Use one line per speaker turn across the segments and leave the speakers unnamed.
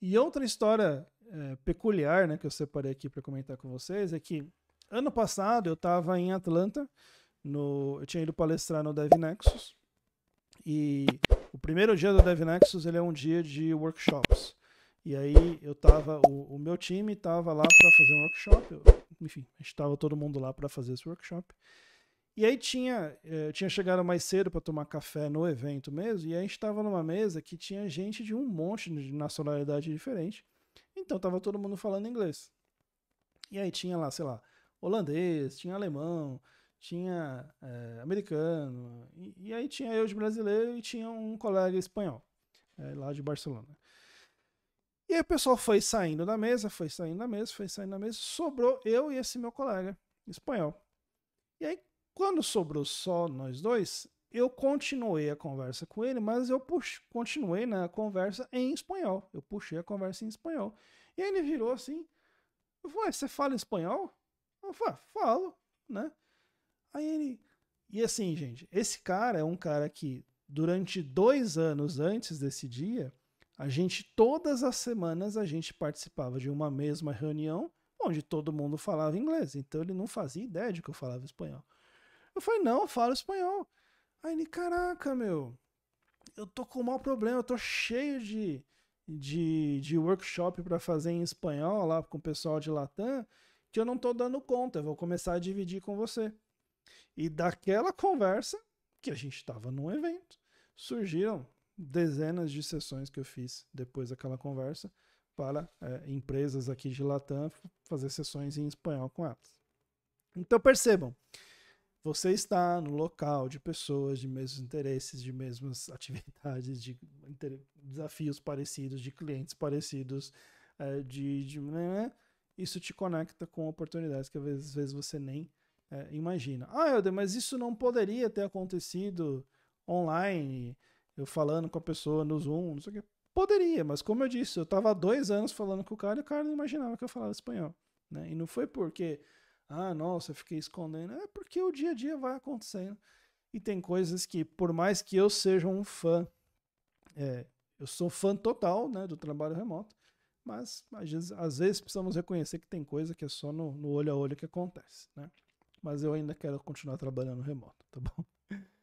E outra história é, peculiar, né, que eu separei aqui para comentar com vocês, é que ano passado eu estava em Atlanta, no, eu tinha ido palestrar no Dev Nexus, e o primeiro dia do Dev Nexus ele é um dia de workshops. E aí eu tava, o, o meu time estava lá para fazer um workshop, eu, enfim, estava todo mundo lá para fazer esse workshop. E aí tinha, eu eh, tinha chegado mais cedo para tomar café no evento mesmo, e a gente estava numa mesa que tinha gente de um monte de nacionalidade diferente. Então tava todo mundo falando inglês. E aí tinha lá, sei lá, holandês, tinha alemão, tinha é, americano, e, e, aí tinha eu de brasileiro e tinha um colega espanhol, é, lá de Barcelona. E aí o pessoal foi saindo da mesa, foi saindo da mesa, foi saindo da mesa, sobrou eu e esse meu colega espanhol. E aí quando sobrou só nós dois, eu continuei a conversa com ele, mas eu continuei na né, conversa em espanhol. Eu puxei a conversa em espanhol. E ele virou assim: Ué, você fala espanhol? Eu falei, ah, falo, né? Aí ele. E assim, gente, esse cara é um cara que, durante dois anos antes desse dia, a gente, todas as semanas, a gente participava de uma mesma reunião onde todo mundo falava inglês. Então ele não fazia ideia de que eu falava espanhol. Eu falei, não, eu falo espanhol. Aí ele, caraca, meu, eu tô com um maior problema, eu tô cheio de, de, de workshop para fazer em espanhol lá com o pessoal de Latam, que eu não tô dando conta, eu vou começar a dividir com você. E daquela conversa, que a gente estava num evento, surgiram dezenas de sessões que eu fiz depois daquela conversa para é, empresas aqui de Latam fazer sessões em espanhol com elas. Então percebam, você está no local de pessoas de mesmos interesses, de mesmas atividades, de desafios parecidos, de clientes parecidos, eh, de, de né, né? isso te conecta com oportunidades que às vezes, você nem é, imagina. Ah, Helder, mas isso não poderia ter acontecido online, eu falando com a pessoa no Zoom, não sei o quê. Poderia, mas como eu disse, eu estava há dois anos falando com o cara e o cara não imaginava que eu falava espanhol. Né? E não foi porque ah, nossa, eu fiquei escondendo. É porque o dia a dia vai acontecendo. E tem coisas que, por mais que eu seja um fã, é, eu sou fã total né, do trabalho remoto, mas às vezes, às vezes, precisamos reconhecer que tem coisa que é só no, no olho a olho que acontece. Né? Mas eu ainda quero continuar trabalhando remoto, tá bom?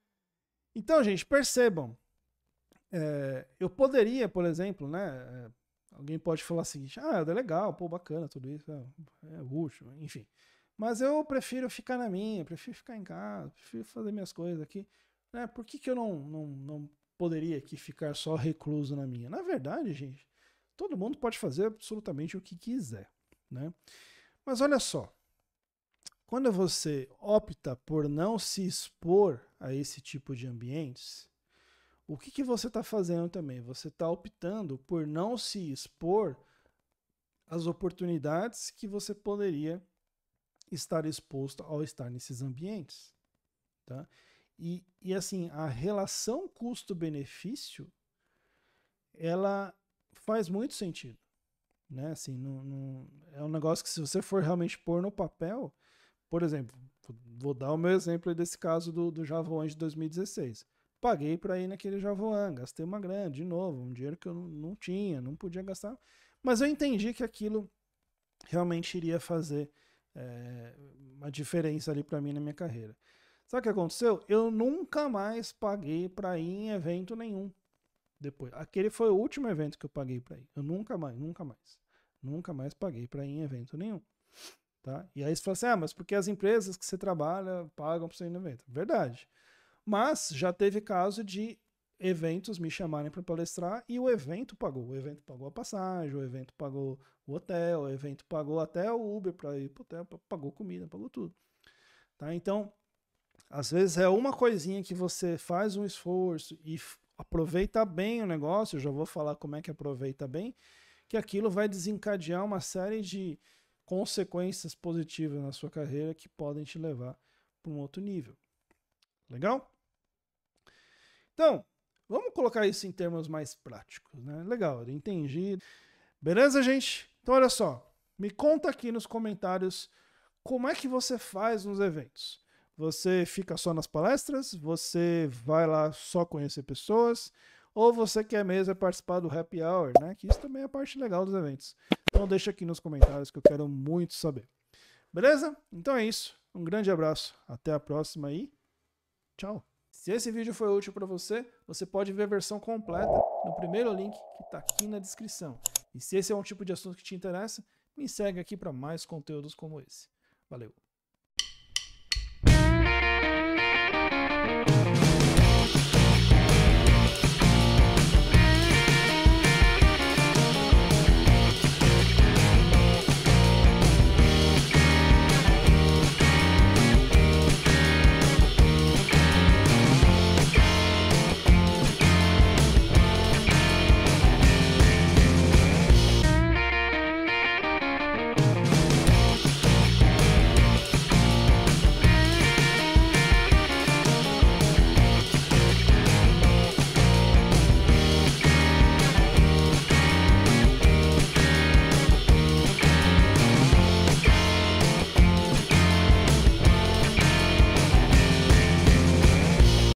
Então, gente, percebam. É, eu poderia, por exemplo, né? É, alguém pode falar o seguinte: ah, é legal, pô, bacana tudo isso, é, é útil, enfim. Mas eu prefiro ficar na minha, prefiro ficar em casa, prefiro fazer minhas coisas aqui. Né? Por que, que eu não, não, não poderia aqui ficar só recluso na minha? Na verdade, gente, todo mundo pode fazer absolutamente o que quiser. Né? Mas olha só, quando você opta por não se expor a esse tipo de ambientes, o que, que você está fazendo também? Você está optando por não se expor às oportunidades que você poderia estar exposto ao estar nesses ambientes. Tá? E, e assim, a relação custo-benefício ela faz muito sentido. Né? Assim, não, não, é um negócio que se você for realmente pôr no papel, por exemplo, vou dar o meu exemplo desse caso do, do Javoan de 2016. Paguei para ir naquele Javoan, gastei uma grana, de novo, um dinheiro que eu não, não tinha, não podia gastar. Mas eu entendi que aquilo realmente iria fazer é, uma diferença ali para mim na minha carreira. Sabe o que aconteceu? Eu nunca mais paguei para ir em evento nenhum. Depois, aquele foi o último evento que eu paguei para ir. Eu nunca mais, nunca mais, nunca mais paguei para ir em evento nenhum. Tá? E aí você fala assim: ah, mas porque as empresas que você trabalha pagam para você ir no evento. Verdade. Mas já teve caso de eventos me chamarem para palestrar e o evento pagou. O evento pagou a passagem, o evento pagou o hotel, o evento pagou até o Uber para ir para o hotel, pagou comida, pagou tudo. Tá? Então, às vezes é uma coisinha que você faz um esforço e aproveita bem o negócio, já vou falar como é que aproveita bem, que aquilo vai desencadear uma série de consequências positivas na sua carreira que podem te levar para um outro nível. Legal? Então, Vamos colocar isso em termos mais práticos, né? Legal, entendi. Beleza, gente? Então, olha só. Me conta aqui nos comentários como é que você faz nos eventos. Você fica só nas palestras? Você vai lá só conhecer pessoas? Ou você quer mesmo é participar do happy hour, né? Que isso também é a parte legal dos eventos. Então deixa aqui nos comentários que eu quero muito saber. Beleza? Então é isso. Um grande abraço. Até a próxima e tchau. Se esse vídeo foi útil para você, você pode ver a versão completa no primeiro link que está aqui na descrição. E se esse é um tipo de assunto que te interessa, me segue aqui para mais conteúdos como esse. Valeu!